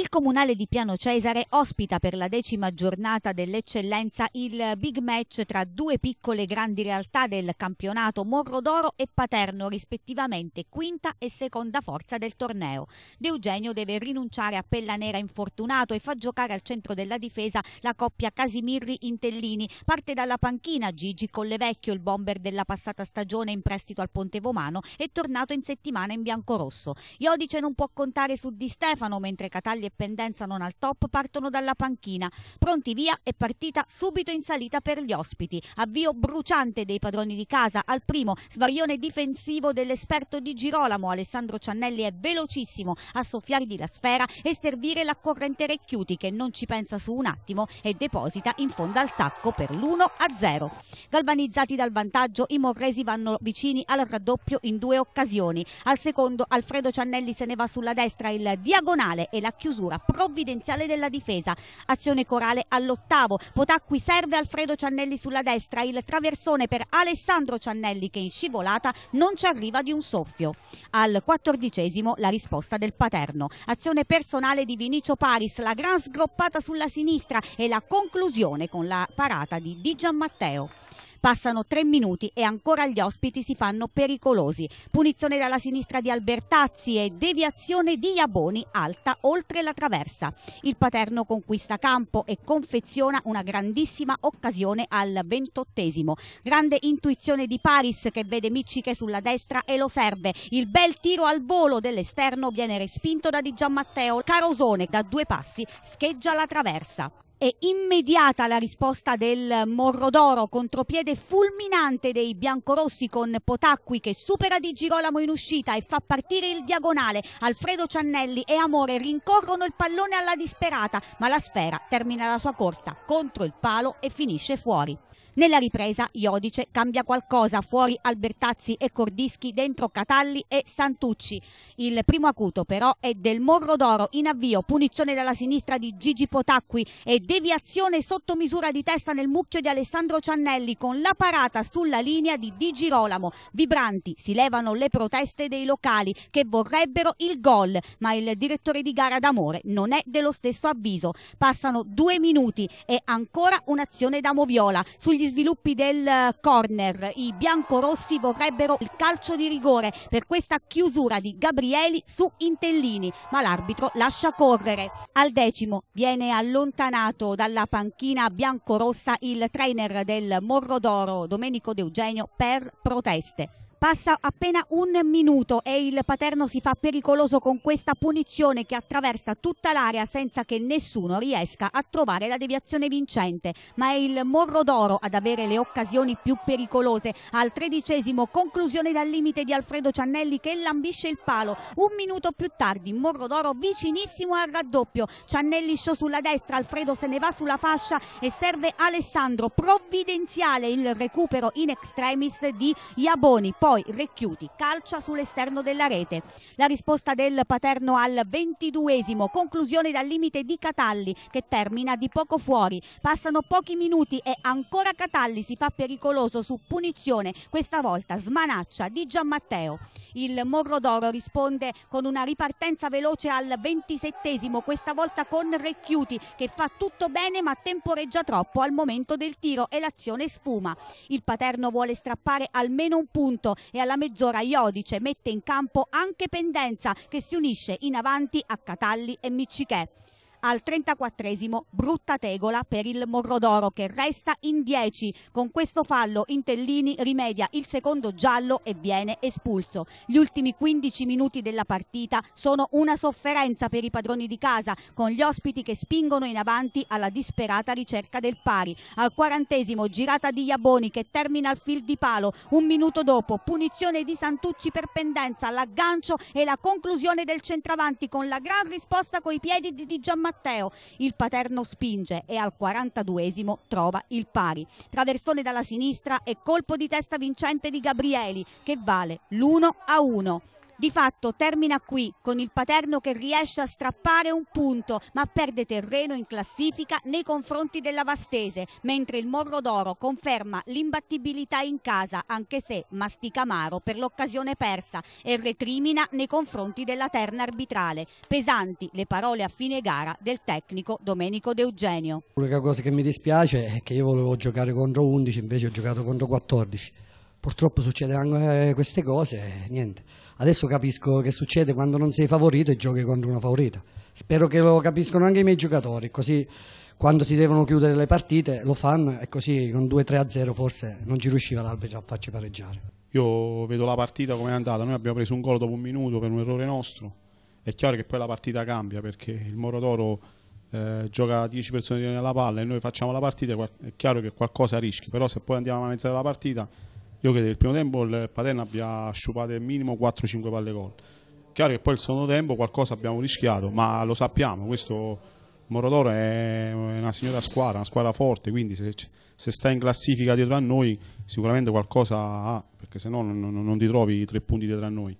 Il comunale di Piano Cesare ospita per la decima giornata dell'eccellenza il big match tra due piccole grandi realtà del campionato Morro d'Oro e Paterno, rispettivamente quinta e seconda forza del torneo. De Eugenio deve rinunciare a Pellanera infortunato e fa giocare al centro della difesa la coppia Casimirri-Intellini. Parte dalla panchina Gigi Collevecchio, il bomber della passata stagione in prestito al Ponte Vomano, è tornato in settimana in biancorosso. Iodice non può contare su Di Stefano mentre Cataglia e pendenza non al top partono dalla panchina. Pronti via e partita subito in salita per gli ospiti. Avvio bruciante dei padroni di casa al primo, svarione difensivo dell'esperto di Girolamo. Alessandro Ciannelli è velocissimo a soffiargli la sfera e servire la corrente Recchiuti che non ci pensa su un attimo e deposita in fondo al sacco per l'1-0. Galvanizzati dal vantaggio, i morresi vanno vicini al raddoppio in due occasioni. Al secondo Alfredo Ciannelli se ne va sulla destra il diagonale e la chiusura chiusura provvidenziale della difesa, azione corale all'ottavo, Potacqui serve Alfredo Ciannelli sulla destra, il traversone per Alessandro Ciannelli che in scivolata non ci arriva di un soffio. Al quattordicesimo la risposta del Paterno, azione personale di Vinicio Paris, la gran sgroppata sulla sinistra e la conclusione con la parata di Di Gian Matteo Passano tre minuti e ancora gli ospiti si fanno pericolosi. Punizione dalla sinistra di Albertazzi e deviazione di Iaboni alta oltre la traversa. Il Paterno conquista campo e confeziona una grandissima occasione al ventottesimo. Grande intuizione di Paris che vede Micciche sulla destra e lo serve. Il bel tiro al volo dell'esterno viene respinto da Di Giammatteo. Carosone da due passi scheggia la traversa e immediata la risposta del Morrodoro, contropiede fulminante dei biancorossi con Potacqui che supera Di Girolamo in uscita e fa partire il diagonale. Alfredo Ciannelli e Amore rincorrono il pallone alla disperata, ma la sfera termina la sua corsa contro il palo e finisce fuori. Nella ripresa Iodice cambia qualcosa, fuori Albertazzi e Cordischi, dentro Catalli e Santucci. Il primo acuto però è del Morrodoro in avvio, punizione dalla sinistra di Gigi Potacqui e deviazione sotto misura di testa nel mucchio di Alessandro Ciannelli con la parata sulla linea di Di Girolamo. Vibranti si levano le proteste dei locali che vorrebbero il gol, ma il direttore di gara d'amore non è dello stesso avviso. Passano due minuti e ancora un'azione da Moviola. Sugli sviluppi del eh, corner i biancorossi vorrebbero il calcio di rigore per questa chiusura di Gabrieli su Intellini, ma l'arbitro lascia correre. Al decimo viene allontanato riportato dalla panchina biancorossa il trainer del Morro d'Oro, Domenico De Eugenio, per proteste. Passa appena un minuto e il Paterno si fa pericoloso con questa punizione che attraversa tutta l'area senza che nessuno riesca a trovare la deviazione vincente. Ma è il Morro d'Oro ad avere le occasioni più pericolose. Al tredicesimo, conclusione dal limite di Alfredo Ciannelli che lambisce il palo. Un minuto più tardi, Morro d'Oro vicinissimo al raddoppio. Ciannelli show sulla destra, Alfredo se ne va sulla fascia e serve Alessandro. Provvidenziale il recupero in extremis di Iaboni. Poi Recchiuti calcia sull'esterno della rete. La risposta del Paterno al ventiduesimo, conclusione dal limite di Catalli che termina di poco fuori. Passano pochi minuti e ancora Catalli si fa pericoloso su punizione, questa volta smanaccia di Gian Matteo. Il Morro d'Oro risponde con una ripartenza veloce al ventisettesimo, questa volta con Recchiuti che fa tutto bene ma temporeggia troppo al momento del tiro e l'azione sfuma. Il Paterno vuole strappare almeno un punto, e alla mezz'ora Iodice mette in campo anche Pendenza che si unisce in avanti a Catalli e Miccichè al 34esimo brutta tegola per il Morrodoro che resta in 10. Con questo fallo Intellini rimedia il secondo giallo e viene espulso. Gli ultimi 15 minuti della partita sono una sofferenza per i padroni di casa con gli ospiti che spingono in avanti alla disperata ricerca del pari. Al quarantesimo girata di Iaboni che termina al fil di palo. Un minuto dopo punizione di Santucci per pendenza, l'aggancio e la conclusione del centravanti con la gran risposta coi piedi di Giammaggio Matteo. Il Paterno spinge e al 42esimo trova il pari. Traversone dalla sinistra e colpo di testa vincente di Gabrieli che vale l'1 a 1. Di fatto termina qui con il Paterno che riesce a strappare un punto ma perde terreno in classifica nei confronti della Vastese, mentre il Morro d'Oro conferma l'imbattibilità in casa anche se mastica amaro per l'occasione persa e retrimina nei confronti della terna arbitrale. Pesanti le parole a fine gara del tecnico Domenico De Eugenio. L'unica cosa che mi dispiace è che io volevo giocare contro 11 invece ho giocato contro 14 purtroppo succedono eh, queste cose niente. Adesso capisco che succede quando non sei favorito e giochi contro una favorita. Spero che lo capiscono anche i miei giocatori, così quando si devono chiudere le partite lo fanno e così con 2-3-0 forse non ci riusciva l'albero a farci pareggiare. Io vedo la partita come è andata, noi abbiamo preso un gol dopo un minuto per un errore nostro, è chiaro che poi la partita cambia perché il Morodoro eh, gioca 10 persone nella palla e noi facciamo la partita, è chiaro che qualcosa rischi, però se poi andiamo a analizzare la partita io credo che il primo tempo il Paterno abbia sciupato al minimo 4-5 palle gol chiaro che poi il secondo tempo qualcosa abbiamo rischiato ma lo sappiamo questo Morodoro è una signora squadra, una squadra forte, quindi se, se, sta in classifica dietro a noi sicuramente qualcosa ha, perché se no non, non ti trovi i tre punti dietro a noi.